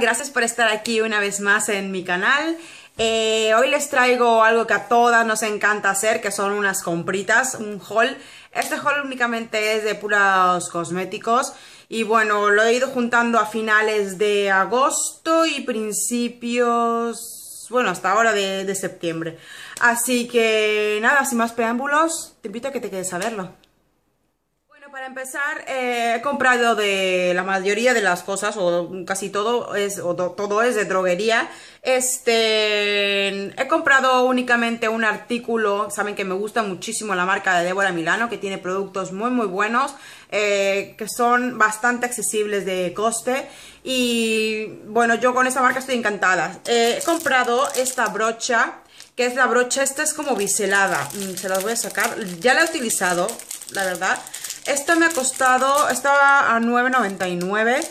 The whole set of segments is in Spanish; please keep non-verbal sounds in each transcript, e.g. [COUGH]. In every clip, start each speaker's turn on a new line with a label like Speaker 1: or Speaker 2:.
Speaker 1: Gracias por estar aquí una vez más en mi canal. Eh, hoy les traigo algo que a todas nos encanta hacer, que son unas compritas, un haul. Este haul únicamente es de puros cosméticos y bueno, lo he ido juntando a finales de agosto y principios, bueno, hasta ahora de, de septiembre. Así que nada, sin más preámbulos, te invito a que te quedes a verlo para empezar, eh, he comprado de la mayoría de las cosas, o casi todo es, o todo es de droguería. Este, he comprado únicamente un artículo, saben que me gusta muchísimo la marca de Débora Milano, que tiene productos muy muy buenos, eh, que son bastante accesibles de coste. Y bueno, yo con esta marca estoy encantada. Eh, he comprado esta brocha, que es la brocha, esta es como biselada, mm, se las voy a sacar, ya la he utilizado, la verdad, esta me ha costado, estaba a $9.99,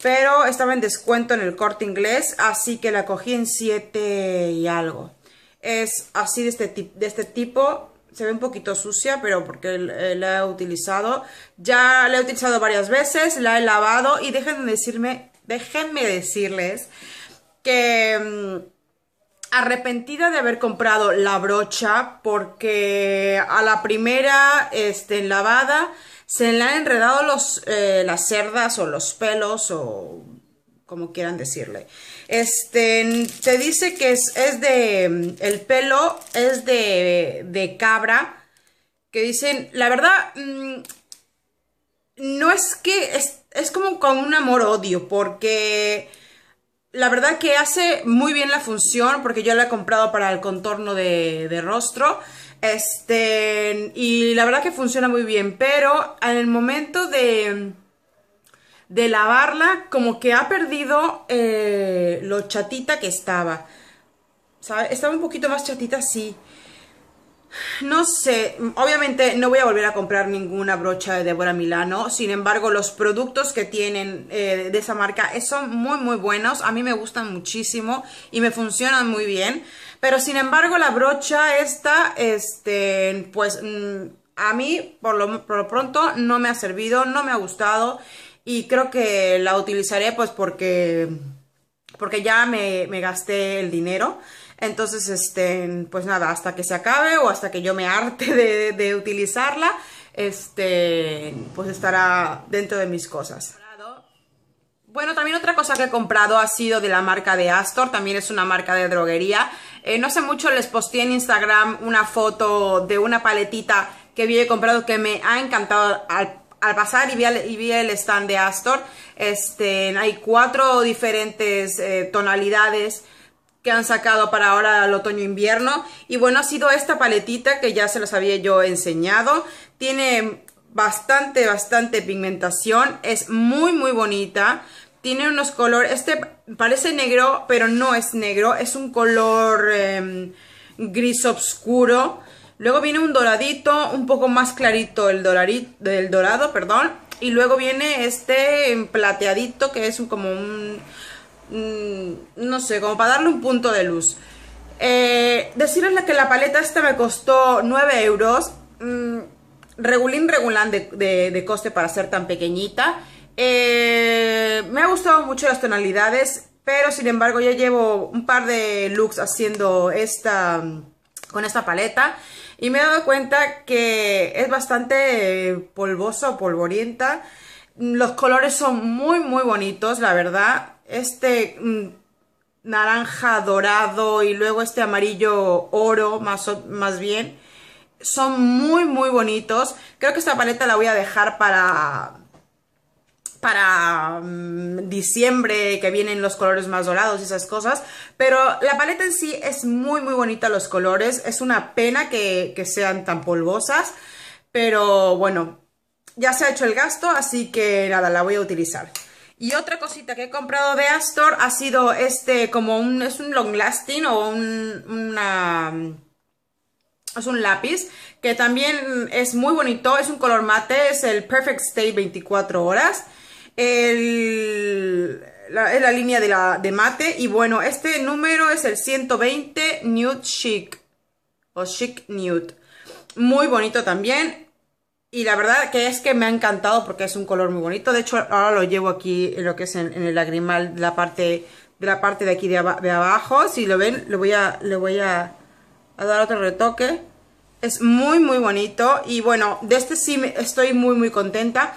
Speaker 1: pero estaba en descuento en el corte inglés, así que la cogí en 7 y algo. Es así de este, de este tipo, se ve un poquito sucia, pero porque eh, la he utilizado. Ya la he utilizado varias veces, la he lavado y déjenme decirme, déjenme decirles que mm, arrepentida de haber comprado la brocha porque a la primera este, lavada se le han enredado los, eh, las cerdas o los pelos o como quieran decirle. Este, te dice que es, es de, el pelo es de, de cabra, que dicen, la verdad, mm, no es que, es, como con un amor-odio, porque la verdad que hace muy bien la función, porque yo la he comprado para el contorno de, de rostro, este, y la verdad que funciona muy bien, pero en el momento de, de lavarla, como que ha perdido eh, lo chatita que estaba. ¿Sabe? Estaba un poquito más chatita, sí. No sé, obviamente no voy a volver a comprar ninguna brocha de Deborah Milano, sin embargo los productos que tienen eh, de esa marca son muy muy buenos, a mí me gustan muchísimo y me funcionan muy bien, pero sin embargo la brocha esta, este, pues mm, a mí por lo, por lo pronto no me ha servido, no me ha gustado y creo que la utilizaré pues porque, porque ya me, me gasté el dinero. Entonces, este, pues nada, hasta que se acabe o hasta que yo me harte de, utilizarla, este, pues estará dentro de mis cosas. Bueno, también otra cosa que he comprado ha sido de la marca de Astor, también es una marca de droguería. Eh, no hace mucho les posté en Instagram una foto de una paletita que había comprado que me ha encantado al, pasar y vi, el stand de Astor. Este, hay cuatro diferentes eh, tonalidades que han sacado para ahora el otoño-invierno. Y bueno, ha sido esta paletita que ya se los había yo enseñado. Tiene bastante, bastante pigmentación. Es muy, muy bonita. Tiene unos colores... Este parece negro, pero no es negro. Es un color em, gris oscuro. Luego viene un doradito, un poco más clarito el, doradito, el dorado, perdón. Y luego viene este plateadito que es como un Mm, no sé, como para darle un punto de luz. Eh, decirles que la paleta esta me costó 9 euros. Mm, regulín, regulán de, coste para ser tan pequeñita. Eh, me ha gustado mucho las tonalidades, pero sin embargo ya llevo un par de looks haciendo esta mm, con esta paleta y me he dado cuenta que es bastante eh, polvosa o polvorienta. Los colores son muy muy bonitos, la verdad este mm, naranja dorado y luego este amarillo oro más, más bien. Son muy, muy bonitos. Creo que esta paleta la voy a dejar para para mm, diciembre que vienen los colores más dorados y esas cosas pero la paleta en sí es muy muy bonita los colores es una pena que sean tan polvosas pero bueno ya se ha hecho el gasto así que nada la voy a utilizar y otra cosita que he comprado de Astor ha sido este, como un, es un long lasting o un, una, es un lápiz que también es muy bonito, es un color mate, es el Perfect Stay 24 horas. El, la, es la línea de, la, de mate y bueno, este número es el 120 Nude Chic o Chic Nude. Muy bonito también. Y la verdad que es que me ha encantado porque es un color muy bonito. De hecho, ahora lo llevo aquí en lo que es en, el lagrimal de la parte de la parte de aquí de, abajo. Si lo ven, le voy a, le voy a, a, dar otro retoque. Es muy, muy bonito. Y bueno, de este sí estoy muy, muy contenta.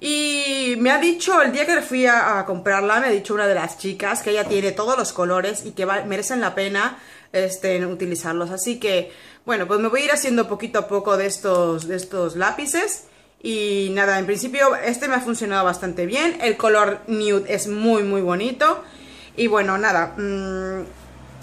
Speaker 1: Y me ha dicho, el día que fui a, comprarla, me ha dicho una de las chicas que ella tiene todos los colores y que merecen la pena este, utilizarlos. Así que, bueno, pues me voy a ir haciendo poquito a poco de estos, de estos lápices. Y nada, en principio este me ha funcionado bastante bien. El color nude es muy, muy bonito. Y bueno, nada, mm,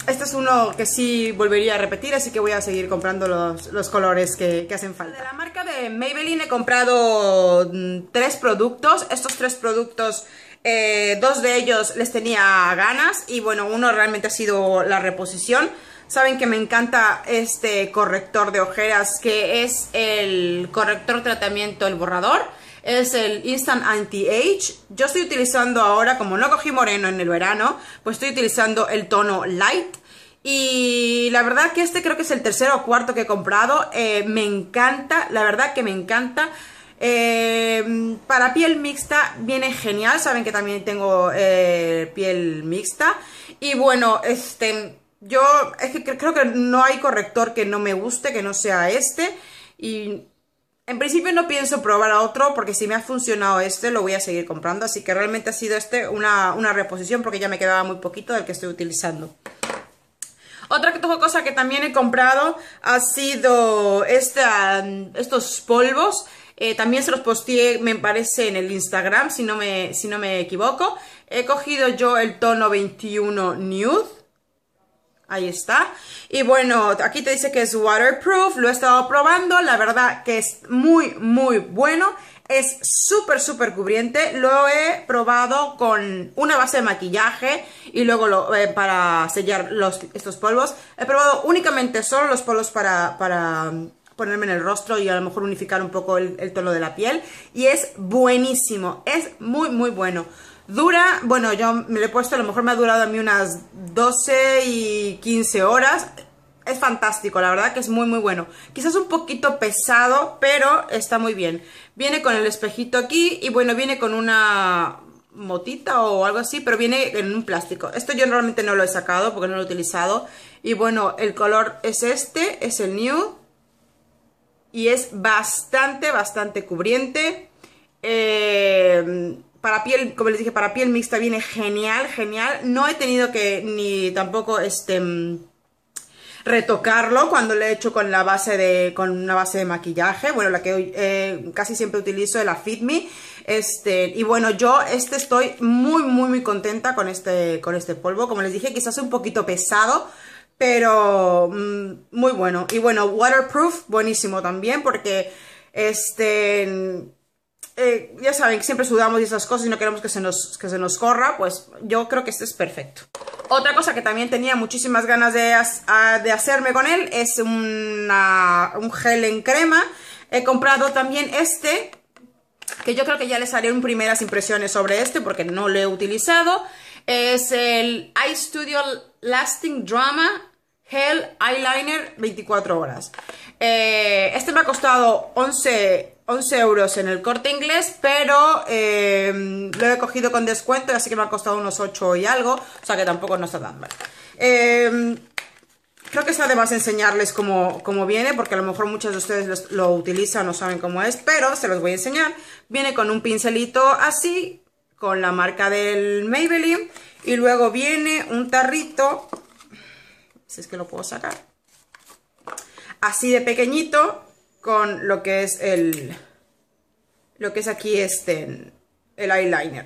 Speaker 1: este es uno que sí volvería a repetir, así que voy a seguir comprando los, colores que, hacen falta. De la marca de Maybelline he comprado mm, tres productos. Estos tres productos eh, dos de ellos les tenía ganas y bueno, uno realmente ha sido la reposición. Saben que me encanta este corrector de ojeras que es el corrector tratamiento, el borrador. Es el Instant Anti-Age. Yo estoy utilizando ahora, como no cogí moreno en el verano, pues estoy utilizando el tono light. Y la verdad que este creo que es el tercero o cuarto que he comprado. Eh, me encanta, la verdad que me encanta. Eh, para piel mixta viene genial, saben que también tengo eh, piel mixta. Y bueno, este, yo es que creo que no hay corrector que no me guste, que no sea este. Y en principio no pienso probar a otro porque si me ha funcionado este lo voy a seguir comprando. Así que realmente ha sido este una, reposición porque ya me quedaba muy poquito del que estoy utilizando. Otra cosa que también he comprado ha sido estos polvos eh, también se los posteé, me parece, en el Instagram, si no me, si no me equivoco. He cogido yo el tono 21 Nude. Ahí está. Y bueno, aquí te dice que es waterproof. Lo he estado probando. La verdad que es muy, muy bueno. Es súper, súper cubriente. Lo he probado con una base de maquillaje y luego eh, para sellar los, estos polvos. He probado únicamente solo los polvos para ponerme en el rostro y a lo mejor unificar un poco el, tono de la piel. Y es buenísimo, es muy muy bueno. Dura, bueno, yo me lo he puesto, a lo mejor me ha durado a mí unas 12 y 15 horas. Es fantástico, la verdad que es muy muy bueno. Quizás un poquito pesado, pero está muy bien. Viene con el espejito aquí y bueno, viene con una motita o algo así, pero viene en un plástico. Esto yo normalmente no lo he sacado porque no lo he utilizado. Y bueno, el color es este, es el New y es bastante, bastante cubriente. Eh, para piel, como les dije, para piel mixta viene genial, genial. No he tenido que ni tampoco este mm, retocarlo cuando lo he hecho con la base de con una base de maquillaje bueno la que eh, casi siempre utilizo es la Fit Me este y bueno yo este estoy muy muy muy contenta con este con este polvo como les dije quizás un poquito pesado pero mm, muy bueno. Y bueno, waterproof, buenísimo también, porque este... Eh, ya saben, siempre sudamos y esas cosas y no queremos que se, nos, corra, pues yo creo que este es perfecto. Otra cosa que también tenía muchísimas ganas de, hacerme con él es un gel en crema. He comprado también este, que yo creo que ya les haré un primeras impresiones sobre este porque no lo he utilizado. Es el iStudio Lasting Drama Hell Eyeliner 24 horas. Eh, este me ha costado 11, 11, euros en el corte inglés, pero eh, lo he cogido con descuento, así que me ha costado unos 8 y algo, o sea que tampoco no está tan mal. Eh, creo que está de enseñarles cómo, viene, porque a lo mejor muchos de ustedes lo utilizan, no saben cómo es, pero se los voy a enseñar. Viene con un pincelito así, con la marca del Maybelline, y luego viene un tarrito si es que lo puedo sacar. Así de pequeñito con lo que es el... Lo que es aquí este... El eyeliner.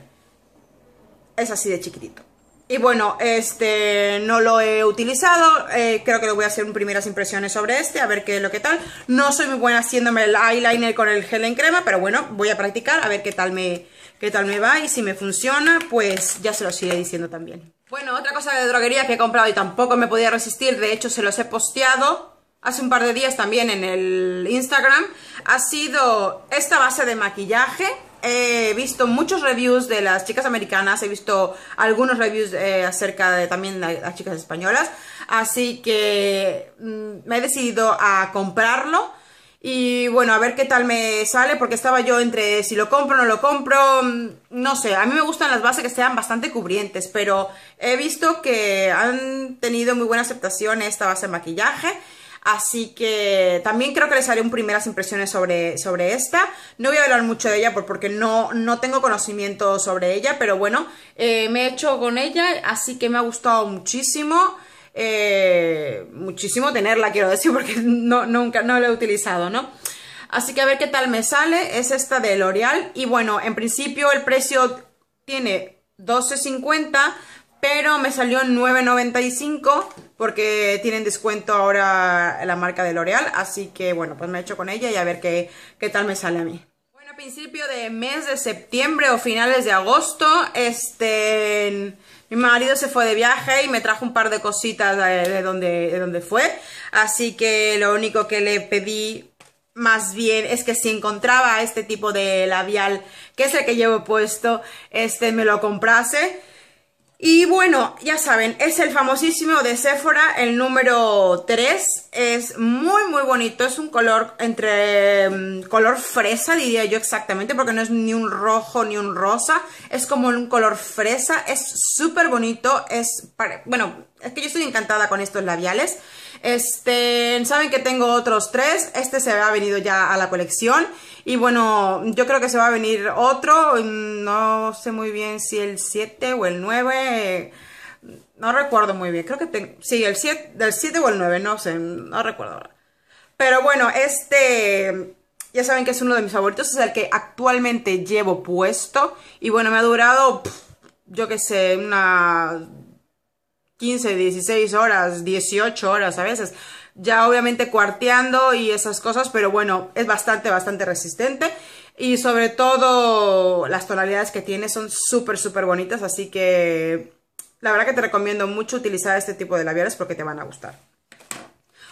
Speaker 1: Es así de chiquitito. Y bueno, este no lo he utilizado, eh, creo que lo voy a hacer en primeras impresiones sobre este, a ver qué es lo que tal. No soy muy buena haciéndome el eyeliner con el gel en crema, pero bueno, voy a practicar a ver qué tal me, qué tal me va y si me funciona, pues ya se lo sigue diciendo también. Bueno, otra cosa de droguería que he comprado y tampoco me podía resistir, de hecho se los he posteado hace un par de días también en el Instagram, ha sido esta base de maquillaje. He visto muchos reviews de las chicas americanas, he visto algunos reviews eh, acerca de también de las chicas españolas, así que mm, me he decidido a comprarlo. Y bueno, a ver qué tal me sale, porque estaba yo entre si lo compro o no lo compro, mm, no sé, a mí me gustan las bases que sean bastante cubrientes, pero he visto que han tenido muy buena aceptación esta base de maquillaje, así que también creo que les haré un primeras impresiones sobre, sobre esta, no voy a hablar mucho de ella porque no, no tengo conocimiento sobre ella, pero bueno, eh, me he hecho con ella, así que me ha gustado muchísimo, eh, muchísimo tenerla, quiero decir, [LAUGHS] porque no, nunca no la he utilizado, ¿no? Así que a ver qué tal me sale. Es esta de L'Oreal. Y bueno, en principio el precio tiene 12.50, pero me salió 9.95 porque tienen descuento ahora la marca de L'Oreal. Así que bueno, pues me he hecho con ella y a ver qué, qué tal me sale a mí bueno a principio de mes de septiembre o finales de agosto, este, mi marido se fue de viaje y me trajo un par de cositas de, donde, donde fue. Así que lo único que le pedí más bien es que si encontraba este tipo de labial, que es el que llevo puesto, este me lo comprase. Y bueno, ya saben, es el famosísimo de Sephora, el número 3. Es muy, muy bonito. Es un color entre mm, color fresa, diría yo exactamente, porque no es ni un rojo ni un rosa. Es como un color fresa. Es súper bonito. Es, para, bueno, es que yo estoy encantada con estos labiales. Este, saben que tengo otros tres, este se ha venido ya a la colección y bueno, yo creo que se va a venir otro, no sé muy bien si el 7 o el 9, no recuerdo muy bien, creo que tengo, sí, el 7, del 7 o el 9, no sé, no recuerdo Pero bueno, este ya saben que es uno de mis favoritos, es el que actualmente llevo puesto. Y bueno, me ha durado, yo qué sé, una... 15, 16 horas, 18 horas a veces. Ya obviamente cuarteando y esas cosas, pero bueno, es bastante, bastante resistente. Y sobre todo las tonalidades que tiene son súper, súper bonitas, así que la verdad que te recomiendo mucho utilizar este tipo de labiales porque te van a gustar.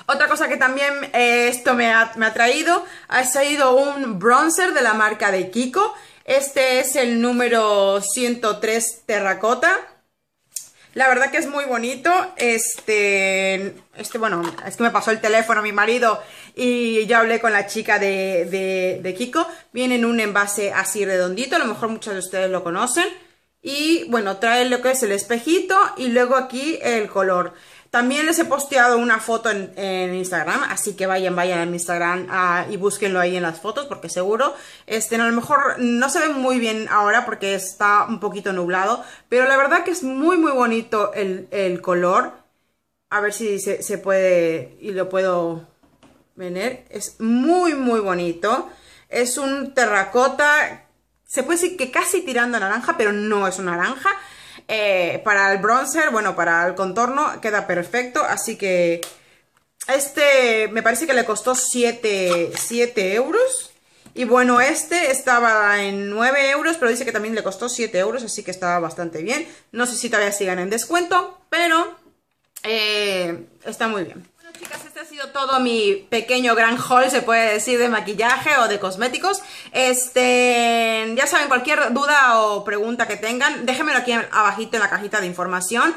Speaker 1: Otra cosa que también eh, esto me ha, me ha traído, ha salido un bronzer de la marca de Kiko. Este es el número 103 Terracota. La verdad que es muy bonito, este, este, bueno, es que me pasó el teléfono mi marido y yo hablé con la chica de, de, de Kiko. Viene en un envase así redondito, a lo mejor muchos de ustedes lo conocen. Y bueno, trae lo que es el espejito y luego aquí el color. También les he posteado una foto en, Instagram, así que vayan, vayan a mi Instagram ah, y búsquenlo ahí en las fotos, porque seguro, este, a lo mejor no se ve muy bien ahora porque está un poquito nublado, pero la verdad que es muy, muy bonito el, color. A ver si se, se puede y lo puedo ver, Es muy, muy bonito. Es un terracota, se puede decir que casi tirando naranja, pero no es un naranja. Eh, para el bronzer, bueno, para el contorno queda perfecto, así que este me parece que le costó 7, euros. Y bueno, este estaba en 9 euros, pero dice que también le costó 7 euros, así que estaba bastante bien. No sé si todavía sigan en descuento, pero eh, está muy bien chicas, este ha sido todo mi pequeño gran haul, se puede decir, de maquillaje o de cosméticos. Este, ya saben, cualquier duda o pregunta que tengan, déjenmelo aquí abajito en la cajita de información.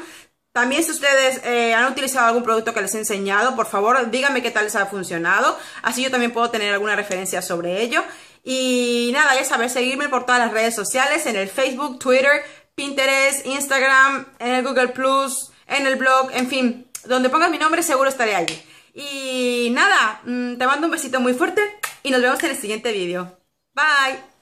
Speaker 1: También si ustedes eh, han utilizado algún producto que les he enseñado, por favor díganme qué tal les ha funcionado. Así yo también puedo tener alguna referencia sobre ello. Y nada, ya saben, seguirme por todas las redes sociales, en el Facebook, Twitter, Pinterest, Instagram, en el Google+, en el blog, en fin donde pongas mi nombre seguro estaré allí. Y nada, mm, te mando un besito muy fuerte y nos vemos en el siguiente vídeo. Bye.